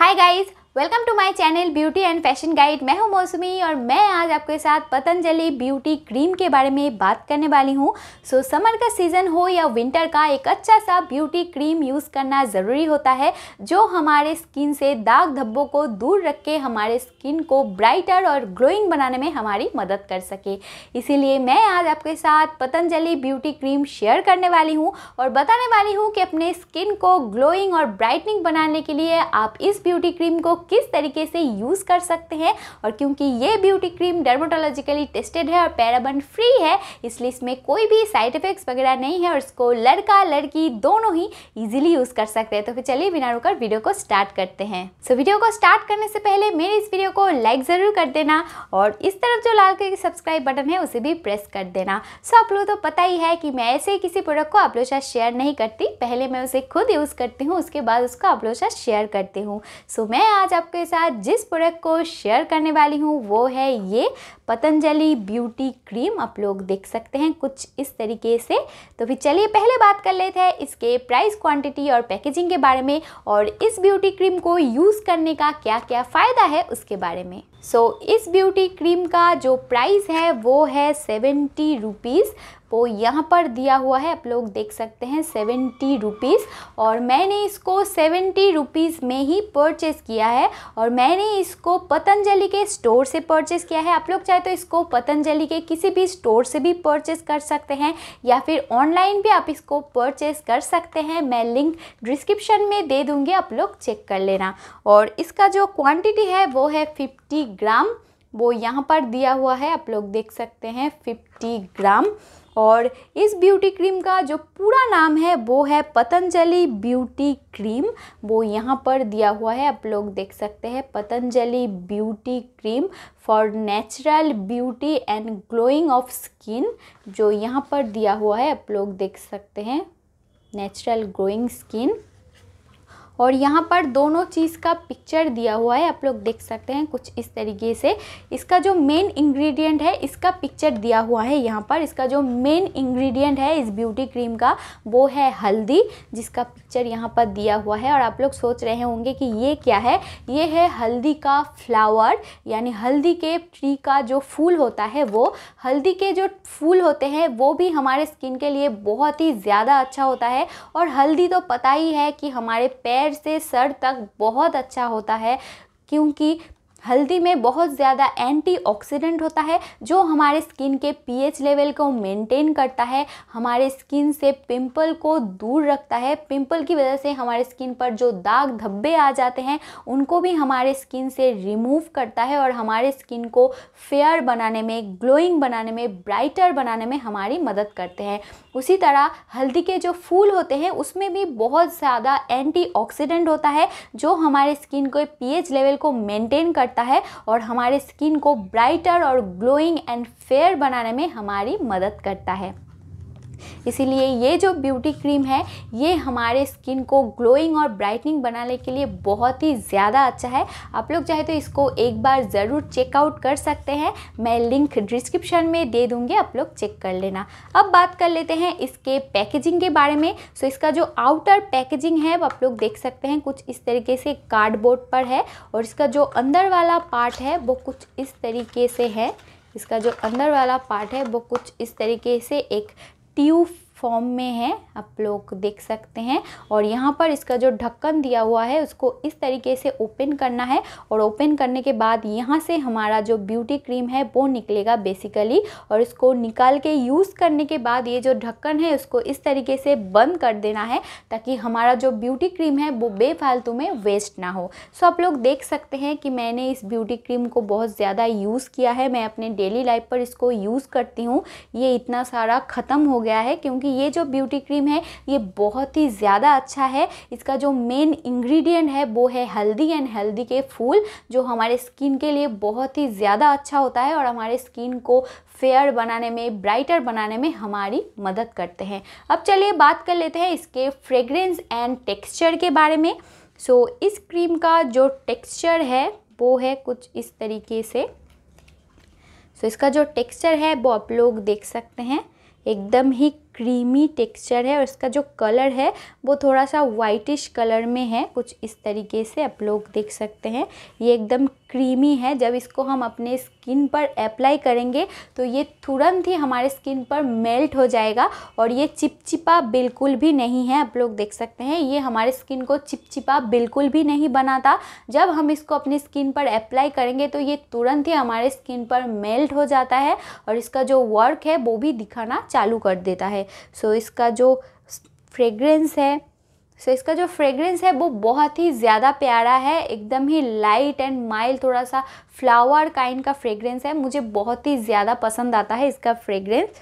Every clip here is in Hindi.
Hi guys, welcome to my channel beauty and fashion guide मैं हूं मौसमी और मैं आज आपके साथ पतंजलि ब्यूटी क्रीम के बारे में बात करने वाली हूं सो so, समर का सीज़न हो या विंटर का एक अच्छा सा ब्यूटी क्रीम यूज़ करना ज़रूरी होता है जो हमारे स्किन से दाग धब्बों को दूर रख के हमारे स्किन को ब्राइटर और ग्लोइंग बनाने में हमारी मदद कर सके इसीलिए मैं आज आपके साथ पतंजलि ब्यूटी क्रीम शेयर करने वाली हूँ और बताने वाली हूँ कि अपने स्किन को ग्लोइंग और ब्राइटनिंग बनाने के लिए आप इस ब्यूटी क्रीम को किस तरीके से यूज़ कर सकते हैं और क्योंकि ये ब्यूटी क्रीम डर्मोटोलॉजिकली टेस्टेड है और पैराबन फ्री है इसलिए इसमें कोई भी साइड इफ़ेक्ट्स वगैरह नहीं है और इसको लड़का लड़की दोनों ही ईजिली यूज़ कर सकते हैं तो फिर चलिए बिना रुकर वीडियो को स्टार्ट करते हैं सो so, वीडियो को स्टार्ट करने से पहले मेरे इस वीडियो को लाइक ज़रूर कर देना और इस तरफ जो लाल कलर की सब्सक्राइब बटन है उसे भी प्रेस कर देना सो आप लोग तो पता ही है कि मैं ऐसे किसी प्रोडक्ट को आप लोग साथ शेयर नहीं करती पहले मैं उसे खुद यूज़ करती हूँ उसके बाद उसको आप लोग साथ शेयर करती हूँ सो मैं आज आज आपके साथ जिस प्रोडक्ट को शेयर करने वाली हूँ वो है ये पतंजलि ब्यूटी क्रीम आप लोग देख सकते हैं कुछ इस तरीके से तो फिर चलिए पहले बात कर लेते हैं इसके प्राइस क्वांटिटी और पैकेजिंग के बारे में और इस ब्यूटी क्रीम को यूज़ करने का क्या क्या फ़ायदा है उसके बारे में सो so, इस ब्यूटी क्रीम का जो प्राइस है वो है सेवेंटी रुपीज़ वो यहाँ पर दिया हुआ है आप लोग देख सकते हैं सेवेंटी रुपीज़ और मैंने इसको सेवेंटी रुपीज़ में ही परचेस किया है और मैंने इसको पतंजलि के स्टोर से परचेज़ किया है आप लोग चाहे तो इसको पतंजलि के किसी भी स्टोर से भी परचेज़ कर सकते हैं या फिर ऑनलाइन भी आप इसको परचेज़ कर सकते हैं मैं लिंक डिस्क्रिप्शन में दे दूँगी आप लोग चेक कर लेना और इसका जो क्वान्टिटी है वो है फिफ्टी ग्राम वो यहाँ पर दिया हुआ है आप लोग देख सकते हैं 50 ग्राम और इस ब्यूटी क्रीम का जो पूरा नाम है वो है पतंजलि ब्यूटी क्रीम वो यहाँ पर दिया हुआ है आप लोग देख सकते हैं Patanjali beauty cream for natural beauty and glowing of skin जो यहाँ पर दिया हुआ है आप लोग देख सकते हैं नेचुरल ग्लोइंग स्किन और यहाँ पर दोनों चीज़ का पिक्चर दिया हुआ है आप लोग देख सकते हैं कुछ इस तरीके से इसका जो मेन इंग्रेडिएंट है इसका पिक्चर दिया हुआ है यहाँ पर इसका जो मेन इंग्रेडिएंट है इस ब्यूटी क्रीम का वो है हल्दी जिसका पिक्चर यहाँ पर दिया हुआ है और आप लोग सोच रहे होंगे कि ये क्या है ये है हल्दी का फ्लावर यानी हल्दी के ट्री का जो फूल होता है वो हल्दी के जो फूल होते हैं वो भी हमारे स्किन के लिए बहुत ही ज़्यादा अच्छा होता है और हल्दी तो पता ही है कि हमारे पैर पैर से सर तक बहुत अच्छा होता है क्योंकि हल्दी में बहुत ज़्यादा एंटीऑक्सीडेंट होता है जो हमारे स्किन के पीएच लेवल को मेंटेन करता है हमारे स्किन से पिंपल को दूर रखता है पिंपल की वजह से हमारे स्किन पर जो दाग धब्बे आ जाते हैं उनको भी हमारे स्किन से रिमूव करता है और हमारे स्किन को फेयर बनाने में ग्लोइंग बनाने में ब्राइटर बनाने में हमारी मदद करते हैं उसी तरह हल्दी के जो फूल होते हैं उसमें भी बहुत ज़्यादा एंटी होता है जो हमारे स्किन को पी लेवल को मेनटेन कर करता है और हमारे स्किन को ब्राइटर और ग्लोइंग एंड फेयर बनाने में हमारी मदद करता है इसीलिए ये जो ब्यूटी क्रीम है ये हमारे स्किन को ग्लोइंग और ब्राइटनिंग बनाने के लिए बहुत ही ज़्यादा अच्छा है आप लोग चाहे तो इसको एक बार ज़रूर चेकआउट कर सकते हैं मैं लिंक डिस्क्रिप्शन में दे दूँगी आप लोग चेक कर लेना अब बात कर लेते हैं इसके पैकेजिंग के बारे में सो इसका जो आउटर पैकेजिंग है वो आप लोग देख सकते हैं कुछ इस तरीके से कार्डबोर्ड पर है और इसका जो अंदर वाला पार्ट है वो कुछ इस तरीके से है इसका जो अंदर वाला पार्ट है वो कुछ इस तरीके से एक 丢 फॉर्म में है आप लोग देख सकते हैं और यहाँ पर इसका जो ढक्कन दिया हुआ है उसको इस तरीके से ओपन करना है और ओपन करने के बाद यहाँ से हमारा जो ब्यूटी क्रीम है वो निकलेगा बेसिकली और इसको निकाल के यूज़ करने के बाद ये जो ढक्कन है उसको इस तरीके से बंद कर देना है ताकि हमारा जो ब्यूटी क्रीम है वो बेफालतू में वेस्ट ना हो सो आप लोग देख सकते हैं कि मैंने इस ब्यूटी क्रीम को बहुत ज़्यादा यूज़ किया है मैं अपने डेली लाइफ पर इसको यूज़ करती हूँ ये इतना सारा ख़त्म हो गया है क्योंकि ये जो ब्यूटी क्रीम है ये बहुत ही ज़्यादा अच्छा है इसका जो मेन इंग्रेडिएंट है वो है हल्दी एंड हल्दी के फूल जो हमारे स्किन के लिए बहुत ही ज़्यादा अच्छा होता है और हमारे स्किन को फेयर बनाने में ब्राइटर बनाने में हमारी मदद करते हैं अब चलिए बात कर लेते हैं इसके फ्रेग्रेंस एंड टेक्स्चर के बारे में सो so, इस क्रीम का जो टेक्स्चर है वो है कुछ इस तरीके से सो so, इसका जो टेक्स्चर है वो आप लोग देख सकते हैं एकदम ही क्रीमी टेक्सचर है और इसका जो कलर है वो थोड़ा सा वाइटिश कलर में है कुछ इस तरीके से आप लोग देख सकते हैं ये एकदम क्रीमी है जब इसको हम अपने स्किन पर अप्लाई करेंगे तो ये तुरंत ही हमारे स्किन पर मेल्ट हो जाएगा और ये चिपचिपा बिल्कुल भी नहीं है आप लोग देख सकते हैं ये हमारे स्किन को चिपचिपा बिल्कुल भी नहीं बनाता जब हम इसको अपनी स्किन पर अप्लाई करेंगे तो ये तुरंत ही हमारे स्किन पर मेल्ट हो जाता है और इसका जो वर्क है वो भी दिखाना चालू कर देता है सो इसका जो फ्रेगरेंस है सो so, इसका जो फ्रेगरेंस है वो बहुत ही ज़्यादा प्यारा है एकदम ही लाइट एंड माइल्ड थोड़ा सा फ्लावर काइंड का फ्रेगरेंस है मुझे बहुत ही ज़्यादा पसंद आता है इसका फ्रेगरेंस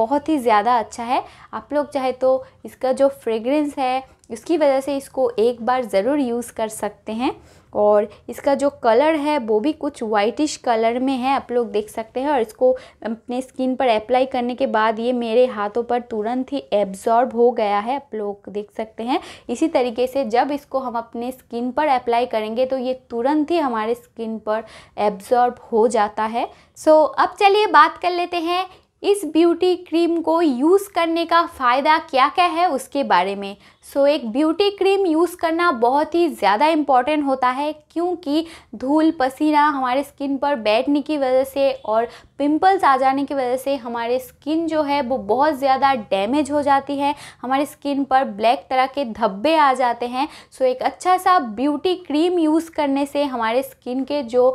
बहुत ही ज़्यादा अच्छा है आप लोग चाहे तो इसका जो फ्रेगरेंस है उसकी वजह से इसको एक बार ज़रूर यूज़ कर सकते हैं और इसका जो कलर है वो भी कुछ वाइटिश कलर में है आप लोग देख सकते हैं और इसको अपने स्किन पर अप्लाई करने के बाद ये मेरे हाथों पर तुरंत ही एब्जॉर्ब हो गया है आप लोग देख सकते हैं इसी तरीके से जब इसको हम अपने स्किन पर अप्लाई करेंगे तो ये तुरंत ही हमारे स्किन पर एब्जॉर्ब हो जाता है सो so, अब चलिए बात कर लेते हैं इस ब्यूटी क्रीम को यूज़ करने का फ़ायदा क्या क्या है उसके बारे में सो एक ब्यूटी क्रीम यूज़ करना बहुत ही ज़्यादा इम्पॉर्टेंट होता है क्योंकि धूल पसीना हमारे स्किन पर बैठने की वजह से और पिंपल्स आ जाने की वजह से हमारे स्किन जो है वो बहुत ज़्यादा डैमेज हो जाती है हमारे स्किन पर ब्लैक तरह के धब्बे आ जाते हैं सो एक अच्छा सा ब्यूटी क्रीम यूज़ करने से हमारे स्किन के जो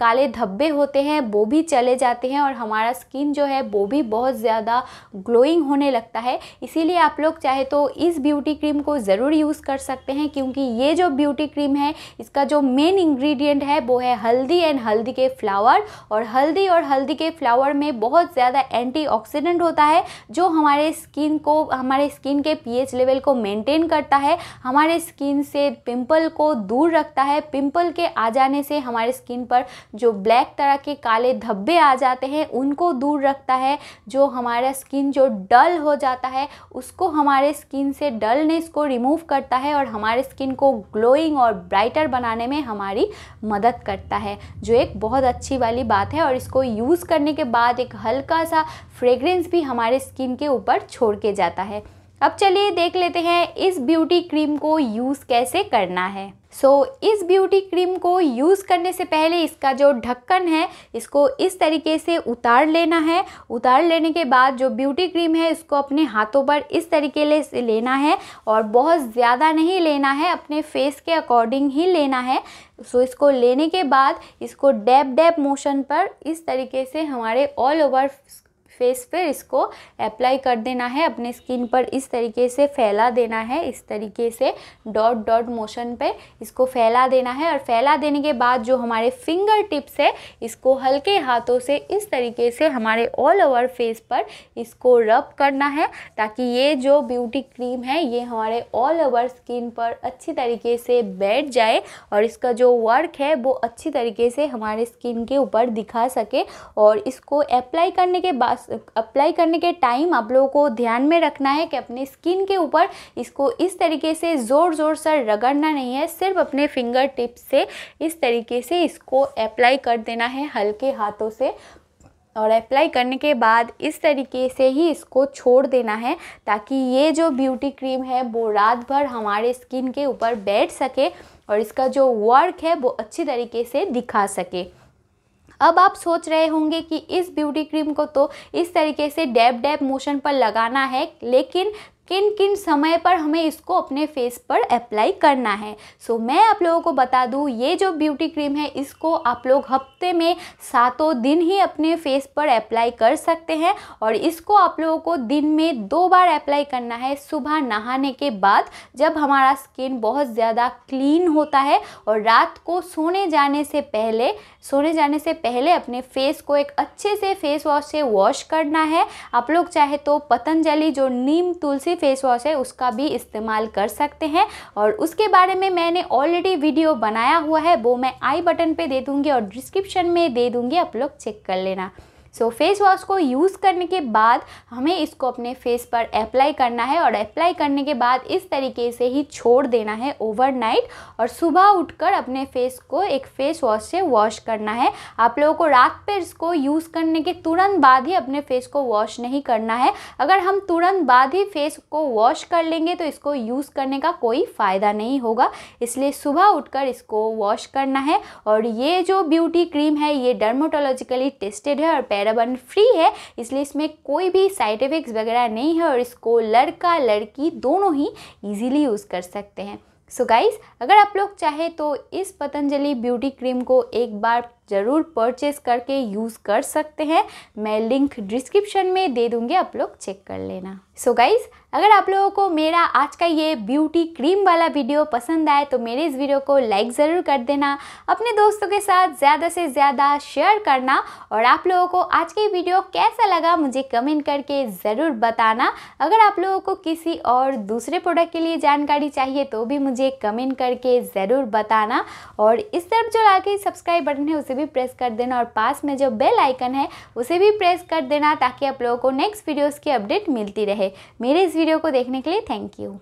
काले धब्बे होते हैं वो भी चले जाते हैं और हमारा स्किन जो है वो भी बहुत ज़्यादा ग्लोइंग होने लगता है इसीलिए आप लोग चाहे तो इस ब्यूटी ब्यूटी क्रीम को ज़रूर यूज़ कर सकते हैं क्योंकि ये जो ब्यूटी क्रीम है इसका जो मेन इंग्रेडिएंट है वो है हल्दी एंड हल्दी के फ्लावर और हल्दी और हल्दी के फ्लावर में बहुत ज़्यादा एंटी होता है जो हमारे स्किन को हमारे स्किन के पीएच लेवल को मेनटेन करता है हमारे स्किन से पिंपल को दूर रखता है पिंपल के आ जाने से हमारे स्किन पर जो ब्लैक तरह के काले धब्बे आ जाते हैं उनको दूर रखता है जो हमारा स्किन जो डल हो जाता है उसको हमारे स्किन से डल ने इसको रिमूव करता है और हमारे स्किन को ग्लोइंग और ब्राइटर बनाने में हमारी मदद करता है जो एक बहुत अच्छी वाली बात है और इसको यूज़ करने के बाद एक हल्का सा फ्रेग्रेंस भी हमारे स्किन के ऊपर छोड़ के जाता है अब चलिए देख लेते हैं इस ब्यूटी क्रीम को यूज़ कैसे करना है सो so, इस ब्यूटी क्रीम को यूज़ करने से पहले इसका जो ढक्कन है इसको इस तरीके से उतार लेना है उतार लेने के बाद जो ब्यूटी क्रीम है इसको अपने हाथों पर इस तरीके से लेना है और बहुत ज़्यादा नहीं लेना है अपने फेस के अकॉर्डिंग ही लेना है सो so, इसको लेने के बाद इसको डैप डैप मोशन पर इस तरीके से हमारे ऑल ओवर फेस पर इसको अप्लाई कर देना है अपने स्किन पर इस तरीके से फैला देना है इस तरीके से डॉट डॉट मोशन पे इसको फैला देना है और फैला देने के बाद जो हमारे फिंगर टिप्स है इसको हल्के हाथों से इस तरीके से हमारे ऑल ओवर फेस पर इसको रब करना है ताकि ये जो ब्यूटी क्रीम है ये हमारे ऑल ओवर स्किन पर अच्छी तरीके से बैठ जाए और इसका जो वर्क है वो अच्छी तरीके से हमारे स्किन के ऊपर दिखा सके और इसको अप्लाई करने के बाद अप्लाई करने के टाइम आप लोगों को ध्यान में रखना है कि अपने स्किन के ऊपर इसको इस तरीके से ज़ोर ज़ोर से रगड़ना नहीं है सिर्फ अपने फिंगर टिप से इस तरीके से इसको अप्लाई कर देना है हल्के हाथों से और अप्लाई करने के बाद इस तरीके से ही इसको छोड़ देना है ताकि ये जो ब्यूटी क्रीम है वो रात भर हमारे स्किन के ऊपर बैठ सके और इसका जो वर्क है वो अच्छी तरीके से दिखा सके अब आप सोच रहे होंगे कि इस ब्यूटी क्रीम को तो इस तरीके से डैब डैब मोशन पर लगाना है लेकिन किन किन समय पर हमें इसको अपने फेस पर अप्लाई करना है सो so, मैं आप लोगों को बता दूँ ये जो ब्यूटी क्रीम है इसको आप लोग हफ्ते में सातों दिन ही अपने फेस पर अप्लाई कर सकते हैं और इसको आप लोगों को दिन में दो बार अप्लाई करना है सुबह नहाने के बाद जब हमारा स्किन बहुत ज़्यादा क्लीन होता है और रात को सोने जाने से पहले सोने जाने से पहले अपने फेस को एक अच्छे से फेस वॉश से वॉश करना है आप लोग चाहे तो पतंजलि जो नीम तुलसी भी फेस वॉश है उसका भी इस्तेमाल कर सकते हैं और उसके बारे में मैंने ऑलरेडी वीडियो बनाया हुआ है वो मैं आई बटन पर दे दूंगी और डिस्क्रिप्शन में दे दूंगी आप लोग चेक कर लेना सो फेस वॉश को यूज़ करने के बाद हमें इसको अपने फेस पर अप्लाई करना है और अप्लाई करने के बाद इस तरीके से ही छोड़ देना है ओवरनाइट और सुबह उठकर अपने फेस को एक फेस वॉश से वॉश करना है आप लोगों को रात पर इसको यूज़ करने के तुरंत बाद ही अपने फेस को वॉश नहीं करना है अगर हम तुरंत बाद ही फेस को वॉश कर लेंगे तो इसको यूज़ करने का कोई फ़ायदा नहीं होगा इसलिए सुबह उठकर इसको वॉश करना है और ये जो ब्यूटी क्रीम है ये डर्मोटोलॉजिकली टेस्टेड है और पैर पैराबन फ्री है इसलिए इसमें कोई भी साइड इफ़ेक्ट्स वगैरह नहीं है और इसको लड़का लड़की दोनों ही इजीली यूज़ कर सकते हैं सो so गाइस अगर आप लोग चाहे तो इस पतंजलि ब्यूटी क्रीम को एक बार ज़रूर परचेस करके यूज़ कर सकते हैं मैं लिंक डिस्क्रिप्शन में दे दूँगी आप लोग चेक कर लेना सो so गाइज़ अगर आप लोगों को मेरा आज का ये ब्यूटी क्रीम वाला वीडियो पसंद आए तो मेरे इस वीडियो को लाइक ज़रूर कर देना अपने दोस्तों के साथ ज़्यादा से ज़्यादा शेयर करना और आप लोगों को आज की वीडियो कैसा लगा मुझे कमेंट करके ज़रूर बताना अगर आप लोगों को किसी और दूसरे प्रोडक्ट के लिए जानकारी चाहिए तो भी मुझे कमेंट करके ज़रूर बताना और इस तरफ जो आगे सब्सक्राइब बटन है उसे उसे भी प्रेस कर देना और पास में जो बेल आइकन है उसे भी प्रेस कर देना ताकि आप लोगों को नेक्स्ट वीडियोज़ की अपडेट मिलती रहे मेरे इस वीडियो को देखने के लिए थैंक यू